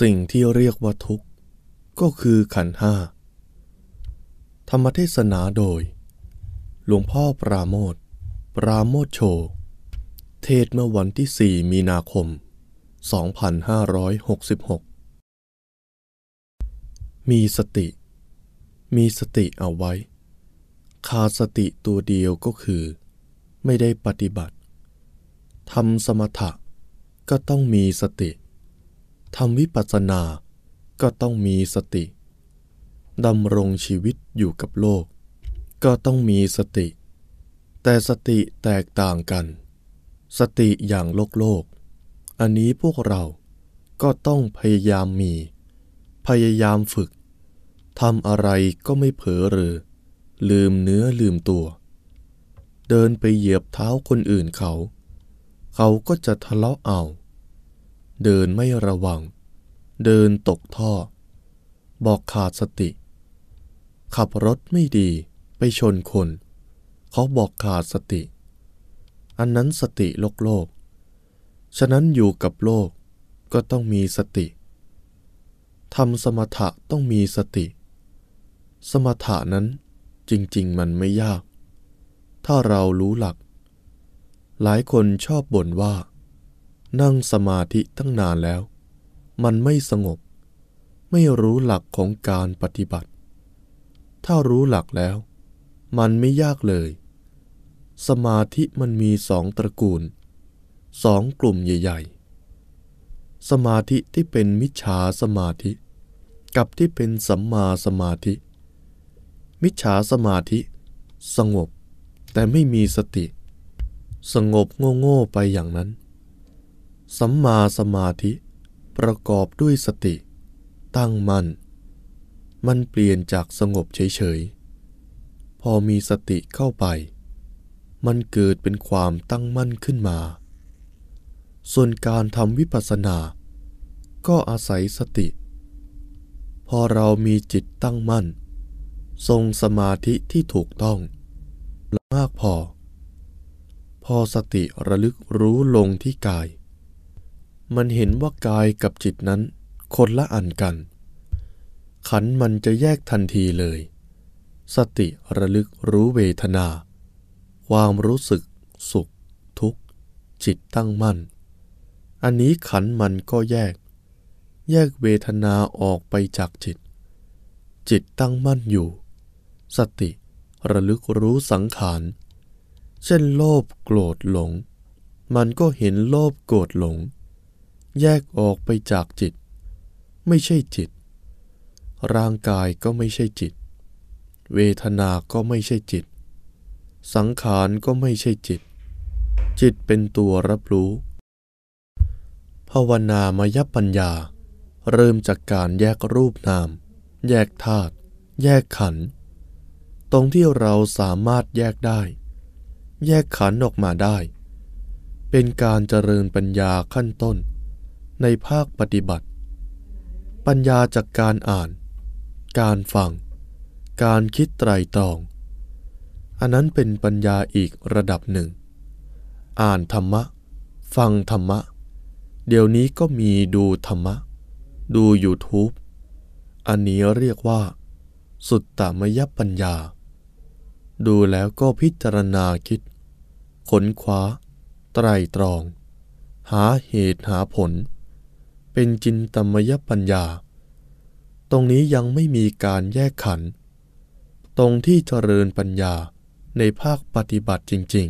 สิ่งที่เรียกว่าทุกข์ก็คือขันห้าธรรมเทศนาโดย หลวงพ่อปราโมทปราโมทโช เทศเมื่อวันที่ 4 มีนาคม 2566 มีสติ มีสติเอาไว้ขาดสติตัวเดียวก็คือ ไม่ได้ปฏิบัติทำสมถะก็ต้องมีสติทำวิปัสสนาก็ต้องมีสติดำรงชีวิตอยู่กับโลก ก็ต้องมีสติ แต่สติแตกต่างกัน สติอย่างโลกโลก อันนี้พวกเราก็ต้องพยายามมี พยายามฝึกทำอะไรก็ไม่เผลอเรือ ลืมเนื้อลืมตัว เดินไปเหยียบเท้าคนอื่นเขา เขาก็จะทะเลาะเอาเดินไม่ระวัง เดินตกท่อ บอกขาดสติ ขับรถไม่ดี ไปชนคน เขาบอกขาดสติ อันนั้นสติโลกโลก ฉะนั้นอยู่กับโลกก็ต้องมีสติ ทำสมถะต้องมีสติ สมถะนั้นจริง ๆ มันไม่ยาก ถ้าเรารู้หลัก หลายคนชอบบ่นว่านั่งสมาธิตั้งนานแล้ว มันไม่สงบ ไม่รู้หลักของการปฏิบัติ ถ้ารู้หลักแล้ว มันไม่ยากเลย สมาธิมันมีสองตระกูล สองกลุ่มใหญ่ ๆ สมาธิที่เป็นมิจฉาสมาธิ กับที่เป็นสัมมาสมาธิ มิจฉาสมาธิสงบแต่ไม่มีสติ สงบโง่ๆไปอย่างนั้นสัมมาสมาธิประกอบด้วยสติ ตั้งมัน่น มันเปลี่ยนจากสงบเฉยๆ พอมีสติเข้าไป มันเกิดเป็นความตั้งมั่นขึ้นมา ส่วนการทำวิปัสสนา ก็อาศัยสติ พอเรามีจิตตั้งมั่น ทรงสมาธิที่ถูกต้องมากพอ พอสติระลึกรู้ลงที่กายมันเห็นว่ากายกับจิตนั้นคนละอันกัน ขันมันจะแยกทันทีเลย สติระลึกรู้เวทนา ความรู้สึกสุข ทุกข์ จิตตั้งมั่น อันนี้ขันมันก็แยก แยกเวทนาออกไปจากจิต จิตตั้งมั่นอยู่ สติระลึกรู้สังขาร เช่นโลภโกรธหลง มันก็เห็นโลภโกรธหลงแยกออกไปจากจิต ไม่ใช่จิต ร่างกายก็ไม่ใช่จิต เวทนาก็ไม่ใช่จิต สังขารก็ไม่ใช่จิต จิตเป็นตัวรับรู้ภาวนามยปัญญา เริ่มจากการแยกรูปนาม แยกธาตุแยกขัน ตรงที่เราสามารถแยกได้ แยกขันออกมาได้ เป็นการเจริญปัญญาขั้นต้นในภาคปฏิบัติ ปัญญาจากการอ่าน การฟัง การคิดไตรตรอง อันนั้นเป็นปัญญาอีกระดับหนึ่ง อ่านธรรมะ ฟังธรรมะ เดี๋ยวนี้ก็มีดูธรรมะ ดู YouTube อันนี้เรียกว่า สุดตมยปัญญา ดูแล้วก็พิจารณาคิดขนคว้า ไตรตรอง หาเหตุหาผลเป็นจินตมยปัญญา ตรงนี้ยังไม่มีการแยกขัน ตรงที่เจริญปัญญาในภาคปฏิบัติจริง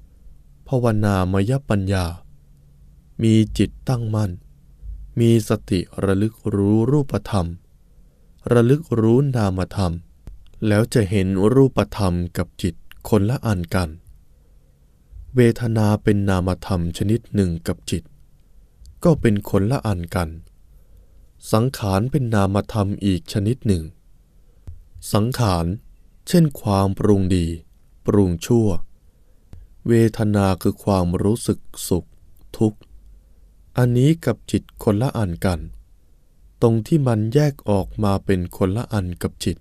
ๆ ภาวนามยปัญญา มีจิตตั้งมั่น มีสติระลึกรู้รูปธรรม ระลึกรู้นามธรรม แล้วจะเห็นรูปธรรมกับจิตคนละอันกัน เวทนาเป็นนามธรรมชนิดหนึ่งกับจิตก็เป็นคนละอันกัน สังขารเป็นนามธรรมอีกชนิดหนึ่ง สังขาร เช่นความปรุงดี ปรุงชั่ว เวทนาคือความรู้สึกสุข ทุกข์ อันนี้กับจิตคนละอันกัน ตรงที่มันแยกออกมาเป็นคนละอันกับจิต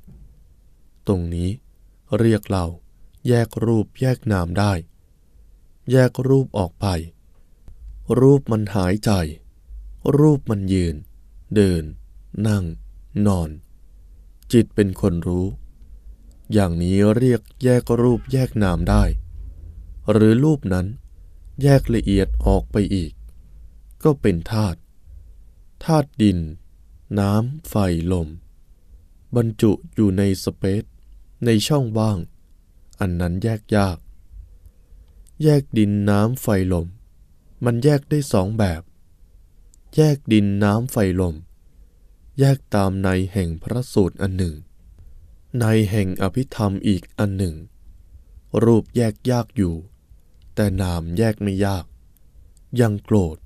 ตรงนี้เรียกเราแยกรูปแยกนามได้ แยกรูปออกไปรูปมันหายใจ รูปมันยืน เดิน นั่ง นอน จิตเป็นคนรู้ อย่างนี้เรียกแยกรูปแยกนามได้ หรือรูปนั้นแยกละเอียดออกไปอีก ก็เป็นธาตุ ธาตุดิน น้ำ ไฟ ลม บรรจุอยู่ในสเปซ ในช่องว่าง อันนั้นแยกยาก แยกดินน้ำ ไฟลมมันแยกได้สองแบบ แยกดินน้ำไฟลม แยกตามในแห่งพระสูตรอันหนึ่ง ในแห่งอภิธรรมอีกอันหนึ่ง รูปแยกยากอยู่ แต่นามแยกไม่ยาก ยังโกรธ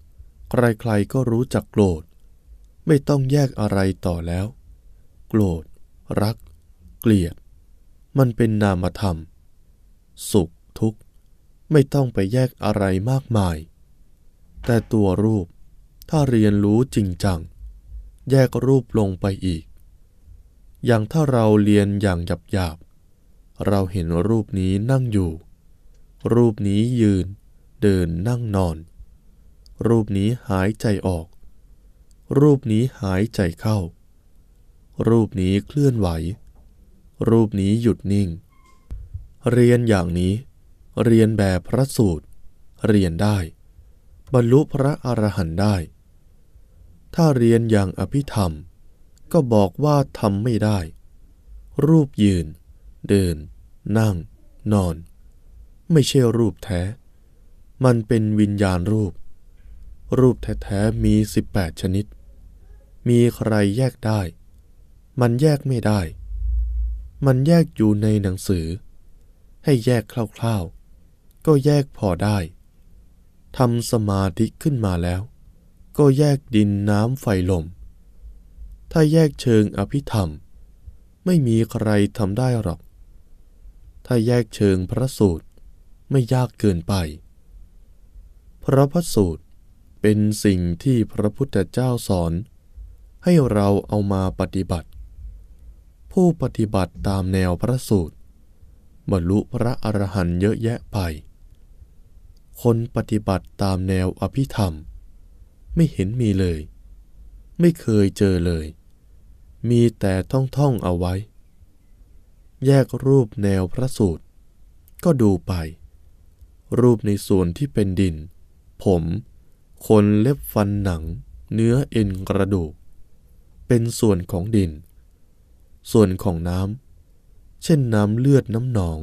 ใครๆก็รู้จักโกรธ ไม่ต้องแยกอะไรต่อแล้ว โกรธ รัก เกลียด มันเป็นนามธรรม สุขทุกข์ไม่ต้องไปแยกอะไรมากมายแต่ตัวรูปถ้าเรียนรู้จริงจัง แยกรูปลงไปอีก อย่างถ้าเราเรียนอย่างหยับหยาบเราเห็นรูปนี้นั่งอยู่ รูปนี้ยืนเดินนั่งนอน รูปนี้หายใจออก รูปนี้หายใจเข้า รูปนี้เคลื่อนไหว รูปนี้หยุดนิ่ง เรียนอย่างนี้ เรียนแบบพระสูตร เรียนได้บรรลุพระอรหันต์ได้ ถ้าเรียนอย่างอภิธรรม ก็บอกว่าทำไม่ได้ รูปยืน เดิน นั่ง นอน ไม่ใช่รูปแท้ มันเป็นวิญญาณรูป รูปแท้ๆ มี 18 ชนิด มีใครแยกได้ มันแยกไม่ได้ มันแยกอยู่ในหนังสือ ให้แยกคร่าวๆ ก็แยกพอได้ทำสมาธิขึ้นมาแล้วก็แยกดินน้ำไฟลม ถ้าแยกเชิงอภิธรรม ไม่มีใครทำได้หรอก ถ้าแยกเชิงพระสูตรไม่ยากเกินไป เพราะพระสูตรเป็นสิ่งที่พระพุทธเจ้าสอน ให้เราเอามาปฏิบัติ ผู้ปฏิบัติตามแนวพระสูตร บรรลุพระอรหันต์เยอะแยะไปคนปฏิบัติตามแนวอภิธรรม ไม่เห็นมีเลย ไม่เคยเจอเลย มีแต่ท่องท่องเอาไว้ แยกรูปแนวพระสูตร ก็ดูไป รูปในส่วนที่เป็นดิน ผมขนเล็บฟันหนัง เนื้อเอ็นกระดูก เป็นส่วนของดิน ส่วนของน้ำเช่นน้ำเลือดน้ำหนอง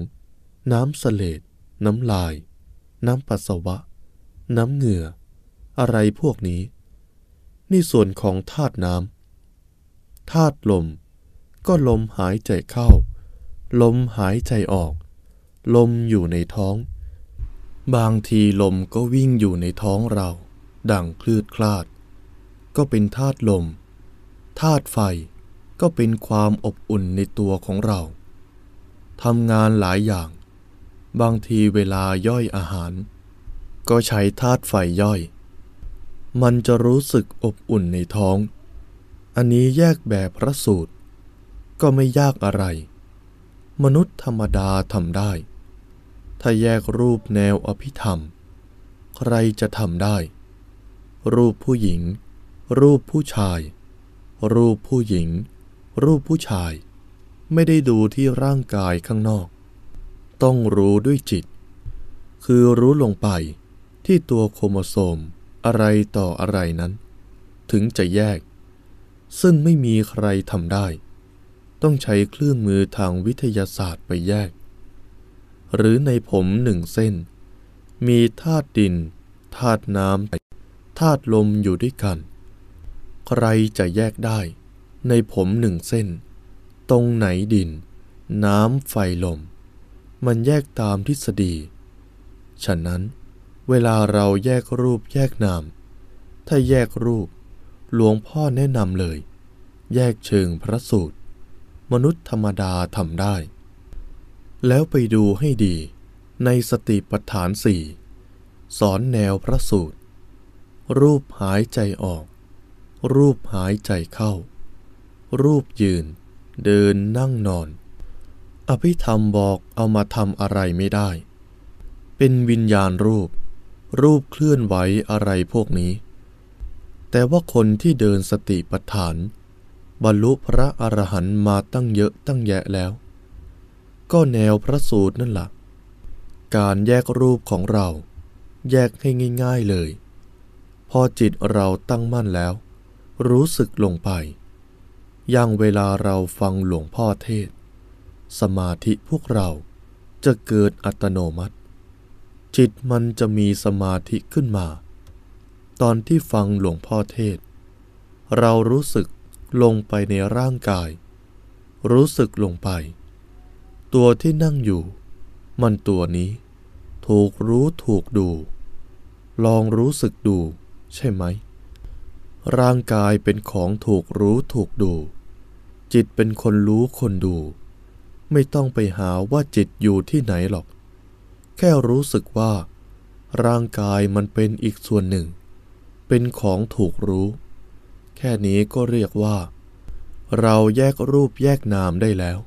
น้ำสเลดน้ำลายน้ำปัสสาวะ น้ำเหงื่อ อะไรพวกนี้ นี่ส่วนของธาตุน้ำธาตุลม ก็ลมหายใจเข้า ลมหายใจออก ลมอยู่ในท้อง บางทีลมก็วิ่งอยู่ในท้องเรา ดังคลืดคลาด ก็เป็นธาตุลม ธาตุไฟ ก็เป็นความอบอุ่นในตัวของเรา ทำงานหลายอย่างบางทีเวลาย่อยอาหาร ก็ใช้ธาตุไฟย่อย มันจะรู้สึกอบอุ่นในท้อง อันนี้แยกแบบพระสูตรก็ไม่ยากอะไร มนุษย์ธรรมดาทำได้ ถ้าแยกรูปแนวอภิธรรม ใครจะทำได้ รูปผู้หญิง รูปผู้ชาย รูปผู้หญิง รูปผู้ชาย ไม่ได้ดูที่ร่างกายข้างนอกต้องรู้ด้วยจิต คือรู้ลงไปที่ตัวโครโมโซมอะไรต่ออะไรนั้น ถึงจะแยก ซึ่งไม่มีใครทำได้ ต้องใช้เครื่องมือทางวิทยาศาสตร์ไปแยก หรือในผมหนึ่งเส้น มีธาตุดินธาตุน้ำธาตุลมอยู่ด้วยกัน ใครจะแยกได้ในผมหนึ่งเส้น ตรงไหนดิน น้ำไฟลมมันแยกตามทฤษฎี ฉะนั้นเวลาเราแยกรูปแยกนาม ถ้าแยกรูปหลวงพ่อแนะนำเลย แยกเชิงพระสูตร มนุษย์ธรรมดาทำได้ แล้วไปดูให้ดีในสติปัฏฐานสี่สอนแนวพระสูตร รูปหายใจออก รูปหายใจเข้า รูปยืนเดินนั่งนอนอภิธรรมบอกเอามาทำอะไรไม่ได้ เป็นวิญญาณรูป รูปเคลื่อนไหวอะไรพวกนี้ แต่ว่าคนที่เดินสติปัฏฐาน บรรลุพระอรหันต์มาตั้งเยอะตั้งแยะแล้ว ก็แนวพระสูตรนั่นละ่ะการแยกรูปของเรา แยกให้ง่าย ๆเลย พอจิตเราตั้งมั่นแล้ว รู้สึกลงไป อย่างเวลาเราฟังหลวงพ่อเทศสมาธิพวกเราจะเกิดอัตโนมัติ จิตมันจะมีสมาธิขึ้นมา ตอนที่ฟังหลวงพ่อเทศ เรารู้สึกลงไปในร่างกาย รู้สึกลงไป ตัวที่นั่งอยู่ มันตัวนี้ถูกรู้ถูกดู ลองรู้สึกดู ใช่ไหม ร่างกายเป็นของถูกรู้ถูกดู จิตเป็นคนรู้คนดูไม่ต้องไปหาว่าจิตอยู่ที่ไหนหรอก แค่รู้สึกว่า ร่างกายมันเป็นอีกส่วนหนึ่ง เป็นของถูกรู้ แค่นี้ก็เรียกว่า เราแยกรูปแยกนามได้แล้ว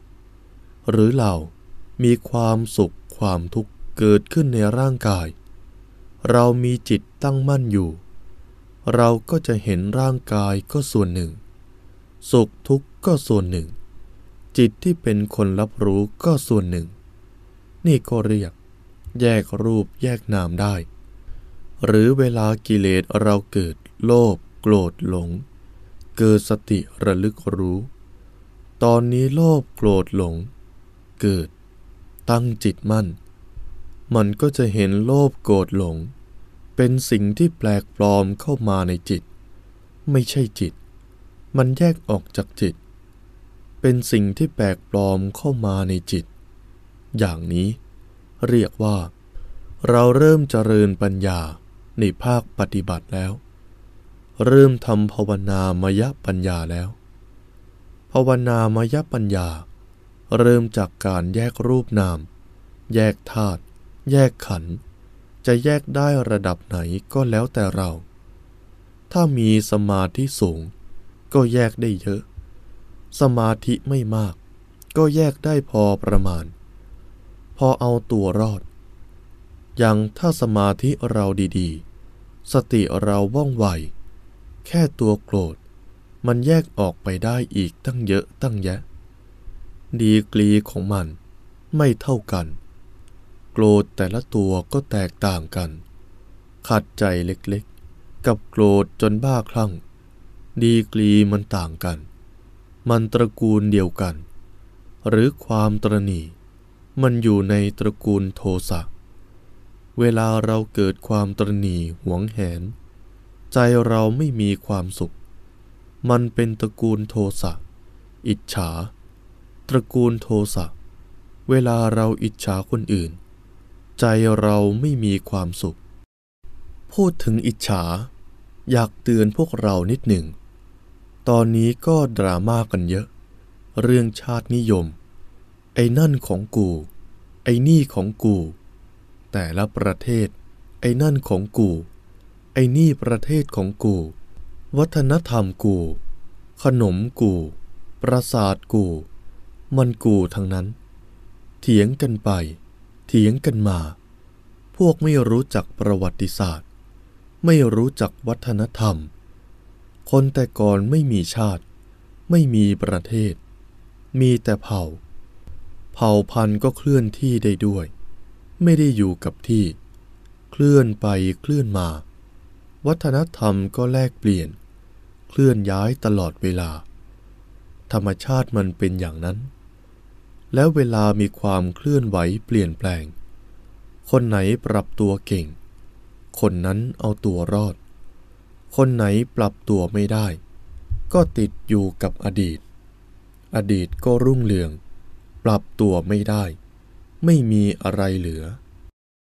หรือเรามีความสุขความทุกข์เกิดขึ้นในร่างกาย เรามีจิตตั้งมั่นอยู่ เราก็จะเห็นร่างกายก็ส่วนหนึ่ง สุขทุกข์ก็ส่วนหนึ่งจิตที่เป็นคนรับรู้ก็ส่วนหนึ่ง นี่ก็เรียกแยกรูปแยกนามได้ หรือเวลากิเลสเราเกิดโลภโกรธหลง เกิดสติระลึกรู้ ตอนนี้โลภโกรธหลง เกิด ตั้งจิตมั่น มันก็จะเห็นโลภโกรธหลง เป็นสิ่งที่แปลกปลอมเข้ามาในจิต ไม่ใช่จิต มันแยกออกจากจิตเป็นสิ่งที่แปลกปลอมเข้ามาในจิต อย่างนี้เรียกว่า เราเริ่มเจริญปัญญาในภาคปฏิบัติแล้ว เริ่มทำภาวนามยปัญญาแล้ว ภาวนามยปัญญา เริ่มจากการแยกรูปนาม แยกธาตุ แยกขัน จะแยกได้ระดับไหนก็แล้วแต่เรา ถ้ามีสมาธิสูงก็แยกได้เยอะสมาธิไม่มากก็แยกได้พอประมาณ พอเอาตัวรอด อย่างถ้าสมาธิเราดี ๆ สติเราว่องไวแค่ตัวโกรธ มันแยกออกไปได้อีกตั้งเยอะตั้งแยะ ดีกรีของมันไม่เท่ากัน โกรธแต่ละตัวก็แตกต่างกัน ขัดใจเล็กๆ กับโกรธจนบ้าคลั่ง ดีกรีมันต่างกันมันตระกูลเดียวกัน หรือความตรณีมันอยู่ในตระกูลโทสะ เวลาเราเกิดความตรณีหวงแหนใจเราไม่มีความสุข มันเป็นตระกูลโทสะ อิจฉา ตระกูลโทสะเวลาเราอิจฉาคนอื่น ใจเราไม่มีความสุข พูดถึงอิจฉา อยากเตือนพวกเรานิดหนึ่งตอนนี้ก็ดราม่ากันเยอะ เรื่องชาตินิยม ไอ้นั่นของกูไอ้นี่ของกูแต่ละประเทศไอ้นั่นของกูไอ้นี่ประเทศของกู วัฒนธรรมกู ขนมกูปราสาทกูมันกูทั้งนั้น เถียงกันไป เถียงกันมา พวกไม่รู้จักประวัติศาสตร์ ไม่รู้จักวัฒนธรรมคนแต่ก่อนไม่มีชาติ ไม่มีประเทศ มีแต่เผ่า เผ่าพันธุ์ก็เคลื่อนที่ได้ด้วย ไม่ได้อยู่กับที่ เคลื่อนไปเคลื่อนมา วัฒนธรรมก็แลกเปลี่ยน เคลื่อนย้ายตลอดเวลา ธรรมชาติมันเป็นอย่างนั้น แล้วเวลามีความเคลื่อนไหวเปลี่ยนแปลง คนไหนปรับตัวเก่ง คนนั้นเอาตัวรอดคนไหนปรับตัวไม่ได้ ก็ติดอยู่กับอดีต อดีตก็รุ่งเรือง ปรับตัวไม่ได้ ไม่มีอะไรเหลือ